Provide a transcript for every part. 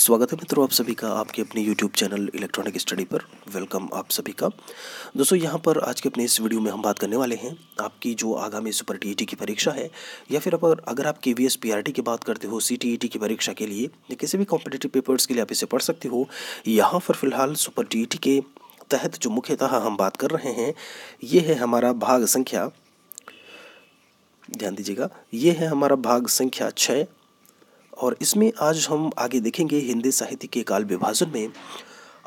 स्वागत है मित्रों आप सभी का आपके अपने YouTube चैनल इलेक्ट्रॉनिक स्टडी पर वेलकम आप सभी का दोस्तों यहाँ पर आज के अपने इस वीडियो में हम बात करने वाले हैं आपकी जो आगामी सुपर टी e की परीक्षा है या फिर अगर अगर आप के वी एस की बात करते हो सी टी e की परीक्षा के लिए या किसी भी कॉम्पिटेटिव पेपर्स के लिए आप इसे पढ़ सकते हो यहाँ पर फिलहाल सुपर टी e के तहत जो मुख्यतः हम बात कर रहे हैं ये है हमारा भाग संख्या ध्यान दीजिएगा ये है हमारा भाग संख्या छः और इसमें आज हम आगे देखेंगे हिंदी साहित्य के काल विभाजन में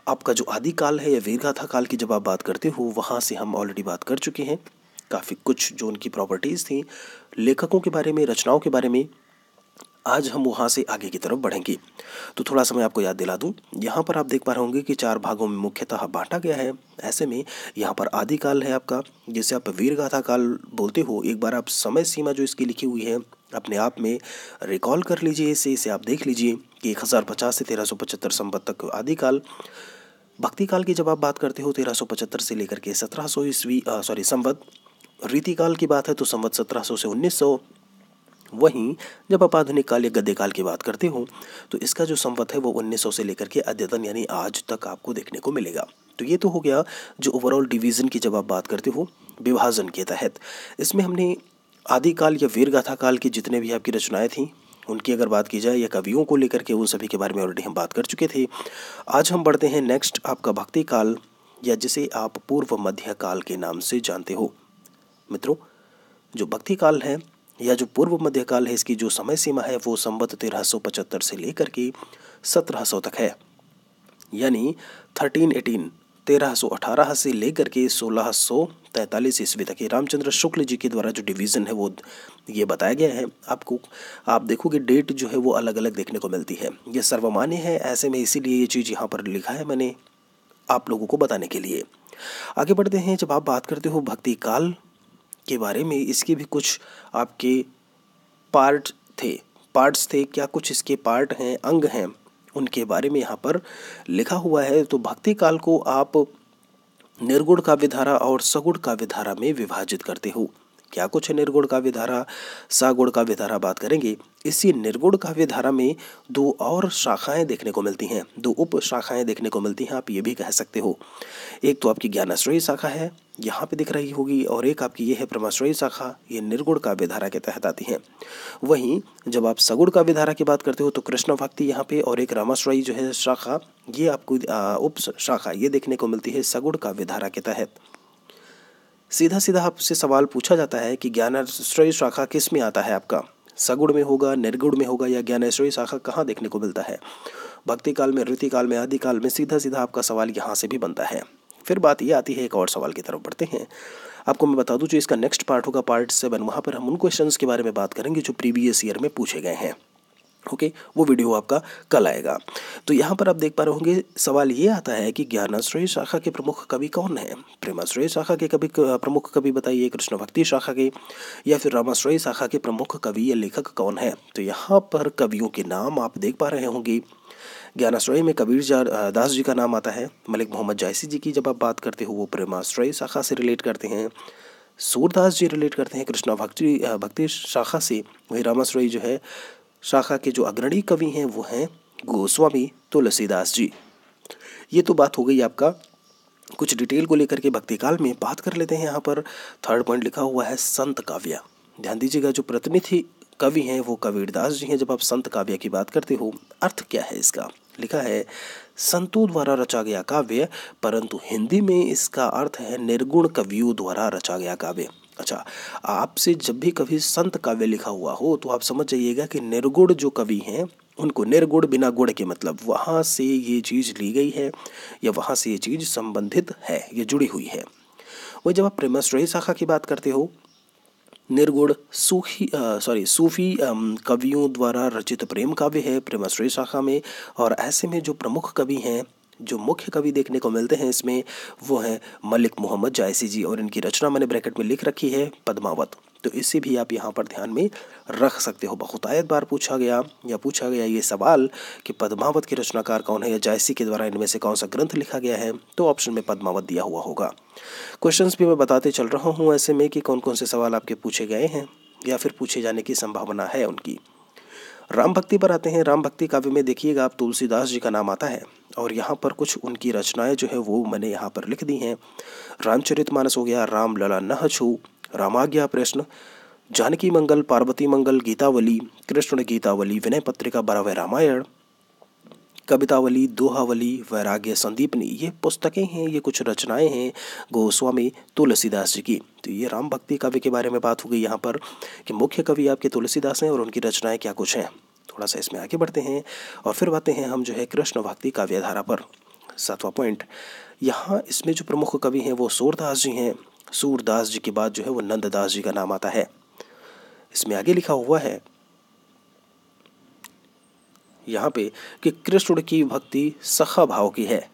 आपका जो आदि काल है या वीरगाथा काल की जब आप बात करते हो वहाँ से हम ऑलरेडी बात कर चुके हैं काफ़ी कुछ जो उनकी प्रॉपर्टीज़ थी लेखकों के बारे में रचनाओं के बारे में आज हम वहाँ से आगे की तरफ बढ़ेंगे तो थोड़ा समय आपको याद दिला दूँ यहाँ पर आप देख पा रहे होंगे कि चार भागों में मुख्यतः बांटा गया है ऐसे में यहाँ पर आदिकाल है आपका जिसे आप वीरगाथा काल बोलते हो एक बार आप समय सीमा जो इसकी लिखी हुई है अपने आप में रिकॉल कर लीजिए इसे इसे आप देख लीजिए कि एक हज़ार पचास से तेरह सौ पचहत्तर संबत तक आदिकाल भक्ति काल की जब आप बात करते हो तेरह सौ पचहत्तर से लेकर के सत्रह सौ ईस्वी सॉरी संबत रीतिकाल की बात है तो संवत सत्रह सौ से उन्नीस सौ वहीं जब आप आधुनिक काल या गद्यकाल की बात करते हो तो इसका जो संवत है वो उन्नीस सौ से लेकर के अद्यतन यानी आज तक आपको देखने को मिलेगा तो ये तो हो गया जो ओवरऑल डिवीज़न की जब आप बात करते हो विभाजन के तहत इसमें हमने आदिकाल या वीर गाथा काल की जितने भी आपकी रचनाएं थीं उनकी अगर बात की जाए या कवियों को लेकर के उन सभी के बारे में ऑलरेडी हम बात कर चुके थे आज हम बढ़ते हैं नेक्स्ट आपका भक्ति काल या जिसे आप पूर्व मध्य काल के नाम से जानते हो मित्रों जो भक्ति काल है या जो पूर्व मध्य काल है इसकी जो समय सीमा है वो संबत तेरह सौ पचहत्तर से लेकर के सत्रह सौ तक है यानी थर्टीन एटीन तेरह सौ अठारह से लेकर के सोलह सौ तैंतालीस ईस्वी तक ये रामचंद्र शुक्ल जी के द्वारा जो डिवीज़न है वो ये बताया गया है आपको आप देखोगे डेट जो है वो अलग अलग देखने को मिलती है ये सर्वमान्य है ऐसे में इसीलिए ये चीज़ यहाँ पर लिखा है मैंने आप लोगों को बताने के लिए आगे बढ़ते हैं जब आप बात करते हो भक्ति काल के बारे में इसके भी कुछ आपके पार्ट थे पार्ट्स थे क्या कुछ इसके पार्ट हैं अंग हैं उनके बारे में यहाँ पर लिखा हुआ है तो भक्ति काल को आप निर्गुण काव्यधारा और सगुण काव्यधारा में विभाजित करते हो क्या कुछ है निर्गुण काव्यधारा सागुण काव्यधारा बात करेंगे इसी निर्गुण काव्यधारा में दो और शाखाएं देखने को मिलती हैं दो उप शाखाएं देखने को मिलती हैं आप ये भी कह सकते हो एक तो आपकी ज्ञानाश्रयी शाखा है यहाँ पे दिख रही होगी और एक आपकी ये है ब्रह्माश्रयी शाखा ये निर्गुण का विधारा के तहत आती है वहीं जब आप सगुण का विधारा की बात करते हो तो कृष्ण भक्ति यहाँ पे और एक रामाश्रयी जो है शाखा ये आपको उप शाखा ये देखने को मिलती है सगुण का विधारा के तहत सीधा सीधा आपसे सवाल पूछा जाता है कि ज्ञानाश्रय शाखा किस में आता है आपका सगुण में होगा निर्गुण में होगा या ज्ञानेश्वरी शाखा कहाँ देखने को मिलता है भक्ति काल में काल में आदि काल में सीधा सीधा आपका सवाल यहाँ से भी बनता है फिर बात ये आती है एक और सवाल की तरफ बढ़ते हैं आपको मैं बता दूं जो इसका नेक्स्ट पार्ट होगा पार्ट सेवन वहाँ पर हम उन क्वेश्चन के बारे में बात करेंगे जो प्रीवियस ईयर में पूछे गए हैं ओके okay, वो वीडियो आपका कल आएगा तो यहाँ पर आप देख पा रहे होंगे सवाल ये आता है कि ज्ञानाश्रय शाखा के प्रमुख कवि कौन है प्रेमाश्रय शाखा के कवि प्रमुख कवि बताइए कृष्ण भक्ति शाखा के या फिर रामाश्रय शाखा के प्रमुख कवि या लेखक कौन है तो यहाँ पर कवियों के नाम आप देख पा रहे होंगे ज्ञानाश्रय में कबीर दास जी का नाम आता है मलिक मोहम्मद जायसी जी की जब आप बात करते हो वो प्रेमाश्रय शाखा से रिलेट करते हैं सूरदास जी रिलेट करते हैं कृष्णा भक्ति भक्ति शाखा से वही रामाश्रय जो है शाखा के जो अग्रणी कवि हैं वो हैं गोस्वामी तुलसीदास जी ये तो बात हो गई आपका कुछ डिटेल को लेकर के भक्तिकाल में बात कर लेते हैं यहाँ पर थर्ड पॉइंट लिखा हुआ है संत काव्य ध्यान दीजिएगा जो प्रतिनिधि कवि हैं वो कबीरदास जी हैं जब आप संत काव्य की बात करते हो अर्थ क्या है इसका लिखा है संतों द्वारा रचा गया काव्य परंतु हिंदी में इसका अर्थ है निर्गुण कवियों द्वारा रचा गया काव्य अच्छा आपसे जब भी कभी संत काव्य लिखा हुआ हो तो आप समझ जाइएगा कि निर्गुण जो कवि हैं उनको निर्गुण बिना गुण के मतलब वहाँ से ये चीज़ ली गई है या वहाँ से ये चीज़ संबंधित है ये जुड़ी हुई है वही जब आप प्रेमश्रयी शाखा की बात करते हो निर्गुण सूखी सॉरी सूफी कवियों द्वारा रचित प्रेम काव्य है प्रेमाश्रय शाखा में और ऐसे में जो प्रमुख कवि हैं जो मुख्य कवि देखने को मिलते हैं इसमें वो हैं मलिक मोहम्मद जायसी जी और इनकी रचना मैंने ब्रैकेट में लिख रखी है पद्मावत तो इसे भी आप यहाँ पर ध्यान में रख सकते हो बहुतायत बार पूछा गया या पूछा गया ये सवाल कि पद्मावत के रचनाकार कौन है या जायसी के द्वारा इनमें से कौन सा ग्रंथ लिखा गया है तो ऑप्शन में पद्मावत दिया हुआ होगा क्वेश्चन भी मैं बताते चल रहा हूँ ऐसे में कि कौन कौन से सवाल आपके पूछे गए हैं या फिर पूछे जाने की संभावना है उनकी राम भक्ति पर आते हैं राम भक्ति काव्य में देखिएगा आप तुलसीदास जी का नाम आता है और यहाँ पर कुछ उनकी रचनाएं जो है वो मैंने यहाँ पर लिख दी हैं रामचरित मानस हो गया राम लला नह छू रामाज्ञा प्रश्न जानकी मंगल पार्वती मंगल गीतावली कृष्ण गीतावली विनय पत्रिका बारहवें रामायण कवितावली दोहावली वैराग्य संदीपनी ये पुस्तकें हैं ये कुछ रचनाएं हैं गोस्वामी तुलसीदास जी की तो ये राम भक्ति काव्य के बारे में बात हो गई यहाँ पर कि मुख्य कवि आपके तुलसीदास हैं और उनकी रचनाएं क्या कुछ हैं थोड़ा सा इसमें आगे बढ़ते हैं और फिर बातें हैं हम जो है कृष्ण भक्ति काव्यधारा पर सातवां पॉइंट यहाँ इसमें जो प्रमुख कवि हैं वो सूरदास जी हैं सूरदास जी के बाद जो है वो नंददास जी का नाम आता है इसमें आगे लिखा हुआ है यहाँ पे कि कृष्ण की भक्ति सखा भाव की है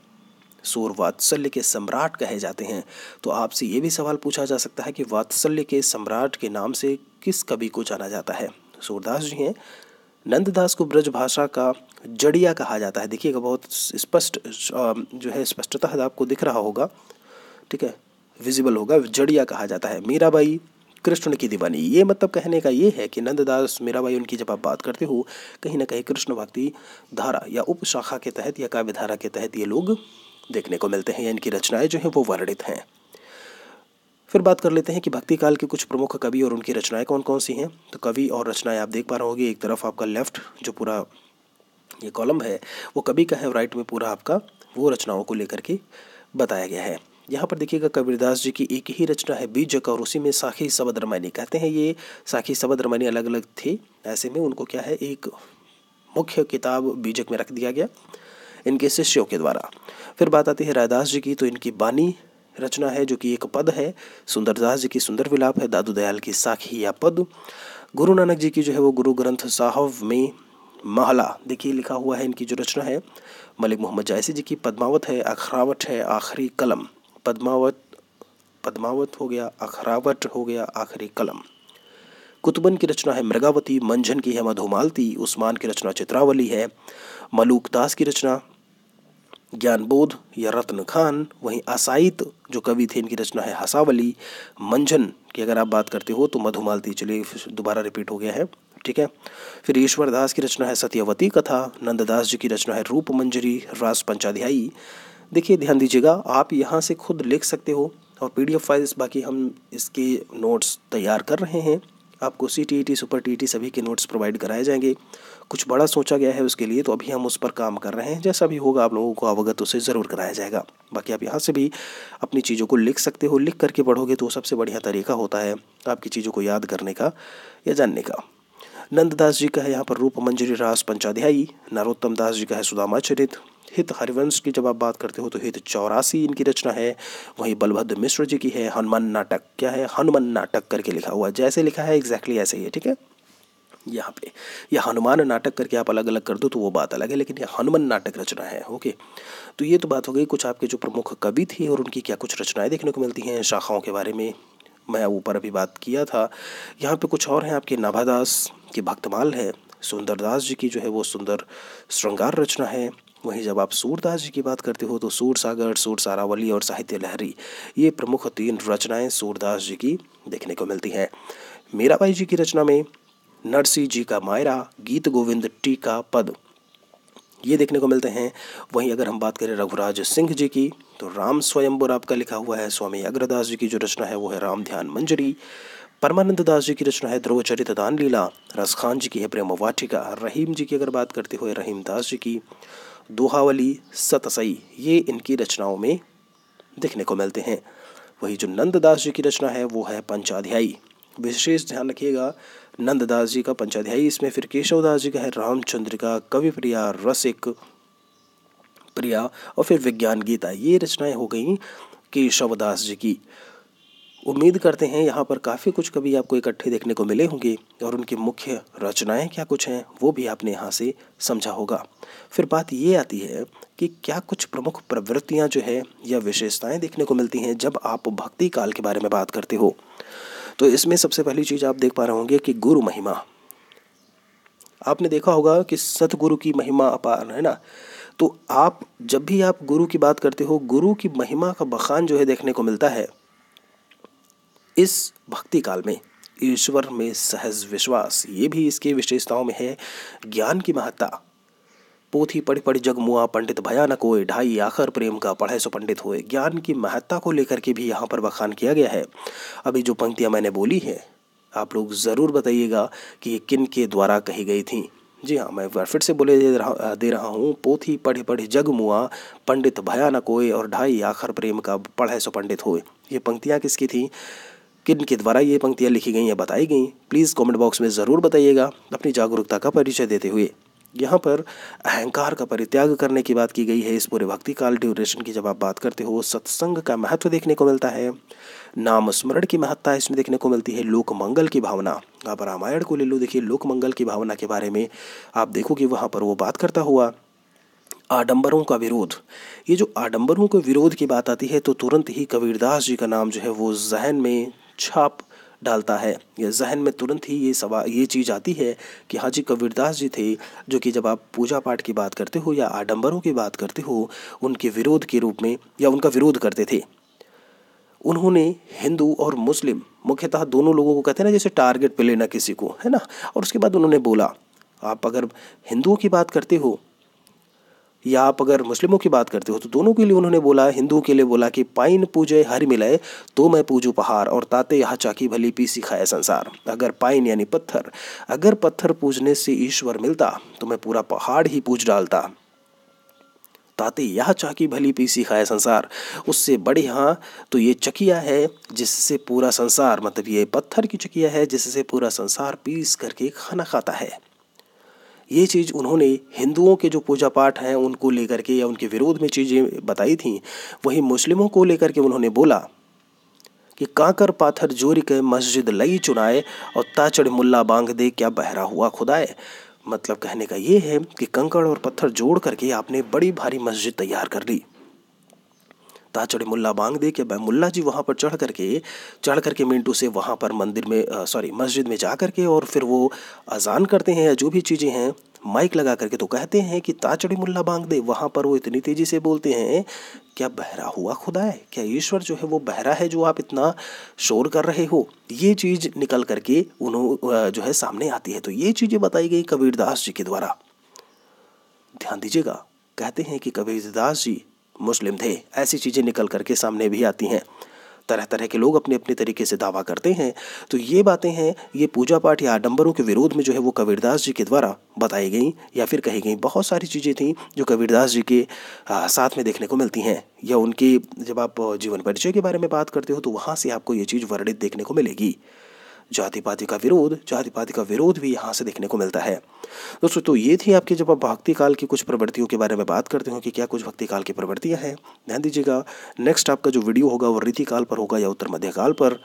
सूर वात्सल्य के सम्राट कहे जाते हैं तो आपसे ये भी सवाल पूछा जा सकता है कि वात्सल्य के सम्राट के नाम से किस कवि को जाना जाता है सूरदास जी हैं नंददास को ब्रज भाषा का जड़िया कहा जाता है देखिएगा बहुत स्पष्ट जो है स्पष्टता आपको दिख रहा होगा ठीक है विजिबल होगा जड़िया कहा जाता है मीराबाई कृष्ण की दीवानी ये मतलब कहने का ये है कि नंददास मीराबाई उनकी जब आप बात करते हो कहीं ना कहीं कृष्ण भक्ति धारा या उप शाखा के तहत या काव्य धारा के तहत ये लोग देखने को मिलते हैं या इनकी रचनाएं जो हैं वो वर्णित हैं फिर बात कर लेते हैं कि भक्ति काल के कुछ प्रमुख कवि और उनकी रचनाएं कौन कौन सी हैं तो कवि और रचनाएं आप देख पा रहे होगी एक तरफ आपका लेफ्ट जो पूरा ये कॉलम है वो कवि का है राइट में पूरा आपका वो रचनाओं को लेकर के बताया गया है यहाँ पर देखिएगा कबीरदास जी की एक ही रचना है बीजक और उसी में साखी सबद रामायणी कहते हैं ये साखी सबद रामायणी अलग अलग थी ऐसे में उनको क्या है एक मुख्य किताब बीजक में रख दिया गया इनके शिष्यों के द्वारा फिर बात आती है रायदास जी की तो इनकी बानी रचना है जो कि एक पद है सुंदरदास जी की सुंदर विलाप है दादू दयाल की साखी या पद गुरु नानक जी की जो है वो गुरु ग्रंथ साहब में महला देखिए लिखा हुआ है इनकी जो रचना है मलिक मोहम्मद जायसी जी की पद्मावत है अखरावट है आखिरी कलम पद्मावत पद्मावत हो गया अखरावट हो गया आखिरी कलम कुतुबन की रचना है मृगावती मंझन की है मधुमालती उस्मान की रचना चित्रावली है मलूक दास की रचना ज्ञानबोध या रत्न खान वहीं आसाइत जो कवि थे इनकी रचना है हसावली मंझन की अगर आप बात करते हो तो मधुमालती चलिए दोबारा रिपीट हो गया है ठीक है फिर ईश्वर दास की रचना है सत्यवती कथा नंददास जी की रचना है रूप मंजरी रास पंचाध्यायी देखिए ध्यान दीजिएगा आप यहाँ से खुद लिख सकते हो और पी फाइल्स बाकी हम इसके नोट्स तैयार कर रहे हैं आपको C T T super T T सभी के नोट्स प्रोवाइड कराए जाएंगे कुछ बड़ा सोचा गया है उसके लिए तो अभी हम उस पर काम कर रहे हैं जैसा भी होगा आप लोगों को अवगत उसे ज़रूर कराया जाएगा बाकी आप यहाँ से भी अपनी चीज़ों को लिख सकते हो लिख करके पढ़ोगे तो सबसे बढ़िया तरीका होता है आपकी चीज़ों को याद करने का या जानने का नंददास जी का है यहाँ पर रूप मंजरी रास पंचाध्यायी नरोत्तम दास जी का है सुदामा चरित हित हरिवंश की जब आप बात करते हो तो हित चौरासी इनकी रचना है वहीं बलभद्र मिश्र जी की है हनुमान नाटक क्या है हनुमान नाटक करके लिखा हुआ जैसे लिखा है एग्जैक्टली ऐसे ही है ठीक है यहाँ पे या हनुमान नाटक करके आप अलग अलग कर दो तो वो बात अलग है लेकिन यह हनुमान नाटक रचना है ओके तो ये तो बात हो गई कुछ आपके जो प्रमुख कवि थे और उनकी क्या कुछ रचनाएं देखने को मिलती हैं शाखाओं के बारे में मैं ऊपर अभी बात किया था यहाँ पे कुछ और हैं आपके नाभादास के भक्तमाल है सुंदरदास जी की जो है वो सुंदर श्रृंगार रचना है वहीं जब आप सूरदास जी की बात करते हो तो सूर सागर सूर सारावली और साहित्य लहरी ये प्रमुख तीन रचनाएं सूरदास जी की देखने को मिलती हैं मीराबाई जी की रचना में नरसी जी का मायरा गीत गोविंद टी का पद ये देखने को मिलते हैं वहीं अगर हम बात करें रघुराज सिंह जी की तो राम स्वयंवर आपका लिखा हुआ है स्वामी अग्रदास जी की जो रचना है वो है राम ध्यान मंजरी परमानंद दास जी की रचना है ध्रुव चरित दान लीला रसखान जी की है प्रेम वाटिका रहीम जी की अगर बात करते हुए रहीम दास जी की दोहावली सतसई ये इनकी रचनाओं में देखने को मिलते हैं वही जो नंददास जी की रचना है वो है पंचाध्यायी विशेष ध्यान रखिएगा नंददास जी का पंचाध्यायी इसमें फिर केशवदास जी का है रामचंद्र का कवि प्रिया रसिक प्रिया और फिर विज्ञान गीता ये रचनाएं हो गई केशवदास जी की उम्मीद करते हैं यहाँ पर काफ़ी कुछ कभी आपको इकट्ठे देखने को मिले होंगे और उनकी मुख्य रचनाएं क्या कुछ हैं वो भी आपने यहाँ से समझा होगा फिर बात ये आती है कि क्या कुछ प्रमुख प्रवृत्तियाँ जो है या विशेषताएं देखने को मिलती हैं जब आप भक्ति काल के बारे में बात करते हो तो इसमें सबसे पहली चीज़ आप देख पा रहे होंगे कि गुरु महिमा आपने देखा होगा कि सतगुरु की महिमा अपार है ना तो आप जब भी आप गुरु की बात करते हो गुरु की महिमा का बखान जो है देखने को मिलता है इस भक्ति काल में ईश्वर में सहज विश्वास ये भी इसके विशेषताओं में है ज्ञान की महत्ता पोथी पढ़ पढ़ जग मुआ पंडित भयानक होए ढाई आखर प्रेम का पढ़े सो पंडित होए ज्ञान की महत्ता को लेकर के भी यहाँ पर बखान किया गया है अभी जो पंक्तियाँ मैंने बोली हैं आप लोग ज़रूर बताइएगा कि ये किन के द्वारा कही गई थी जी हाँ मैं बार फिर से बोले दे रहा दे रहा हूँ पोथी पढ़े पढ़े जग मुआ पंडित भयानक होए और ढाई आखर प्रेम का पढ़े सो पंडित होए ये पंक्तियाँ किसकी थी किन के द्वारा ये पंक्तियाँ लिखी गई या बताई गई प्लीज़ कमेंट बॉक्स में ज़रूर बताइएगा अपनी जागरूकता का परिचय देते हुए यहाँ पर अहंकार का परित्याग करने की बात की गई है इस पूरे भक्ति काल ड्यूरेशन की जब आप बात करते हो सत्संग का महत्व देखने को मिलता है नाम स्मरण की महत्ता इसमें देखने को मिलती है लोक मंगल की भावना आप रामायण को ले लो देखिए लोक मंगल की भावना के बारे में आप देखोगे वहाँ पर वो बात करता हुआ आडंबरों का विरोध ये जो आडंबरों के विरोध की बात आती है तो तुरंत ही कबीरदास जी का नाम जो है वो जहन में छाप डालता है ये जहन में तुरंत ही ये सवाल ये चीज़ आती है कि हाजी कबीरदास जी थे जो कि जब आप पूजा पाठ की बात करते हो या आडंबरों की बात करते हो उनके विरोध के रूप में या उनका विरोध करते थे उन्होंने हिंदू और मुस्लिम मुख्यतः दोनों लोगों को कहते हैं ना जैसे टारगेट पे लेना किसी को है ना और उसके बाद उन्होंने बोला आप अगर हिंदुओं की बात करते हो या आप अगर मुस्लिमों की बात करते हो तो दोनों के लिए उन्होंने बोला हिंदुओं के लिए बोला कि पाइन पूजे हर मिलाए तो मैं पूजू पहाड़ और ताते यहाँ चाकी भली पी सिखाए संसार अगर पाइन यानी पत्थर अगर पत्थर पूजने से ईश्वर मिलता तो मैं पूरा पहाड़ ही पूज डालता ताते यह चाकी भली पीसी सिखाए संसार उससे बड़े हाँ तो ये चकिया है जिससे पूरा संसार मतलब ये पत्थर की चकिया है जिससे पूरा संसार पीस करके खाना खाता है ये चीज़ उन्होंने हिंदुओं के जो पूजा पाठ हैं उनको लेकर के या उनके विरोध में चीज़ें बताई थी वहीं मुस्लिमों को लेकर के उन्होंने बोला कि कांकर पाथर जोरी के मस्जिद लई चुनाए और ताचड़ मुल्ला बांग दे क्या बहरा हुआ खुदाए मतलब कहने का ये है कि कंकड़ और पत्थर जोड़ करके आपने बड़ी भारी मस्जिद तैयार कर ली ता चढ़े मुल्ला बांग दे के मुल्ला जी वहाँ पर चढ़ करके चढ़ करके मिंटू से वहाँ पर मंदिर में सॉरी मस्जिद में जा करके और फिर वो अजान करते हैं या जो भी चीज़ें हैं माइक लगा करके तो कहते हैं कि ताचड़ी मुल्ला बांग दे वहाँ पर वो इतनी तेज़ी से बोलते हैं क्या बहरा हुआ खुदा है क्या ईश्वर जो है वो बहरा है जो आप इतना शोर कर रहे हो ये चीज़ निकल करके उन्हों जो है सामने आती है तो ये चीज़ें बताई गई कबीरदास जी के द्वारा ध्यान दीजिएगा कहते हैं कि कबीरदास जी मुस्लिम थे ऐसी चीज़ें निकल करके सामने भी आती हैं तरह तरह के लोग अपने अपने तरीके से दावा करते हैं तो ये बातें हैं ये पूजा पाठ या आडम्बरों के विरोध में जो है वो कबीरदास जी के द्वारा बताई गई या फिर कही गई बहुत सारी चीज़ें थीं जो कबीरदास जी के आ, साथ में देखने को मिलती हैं या उनकी जब आप जीवन परिचय के बारे में बात करते हो तो वहाँ से आपको ये चीज़ वर्णित देखने को मिलेगी जातिपाति का विरोध जातिपाति का विरोध भी यहाँ से देखने को मिलता है दोस्तों तो ये थी आपकी जब आप भक्ति काल की कुछ प्रवृत्तियों के बारे में बात करते हो कि क्या कुछ भक्ति काल की प्रवृत्तियाँ हैं ध्यान दीजिएगा नेक्स्ट आपका जो वीडियो होगा वो रीति काल पर होगा या उत्तर मध्य काल पर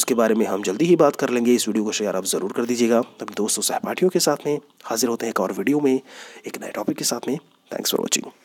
उसके बारे में हम जल्दी ही बात कर लेंगे इस वीडियो को शेयर आप ज़रूर कर दीजिएगा अपने दोस्तों सहपाठियों के साथ में हाजिर होते हैं एक और वीडियो में एक नए टॉपिक के साथ में थैंक्स फॉर वॉचिंग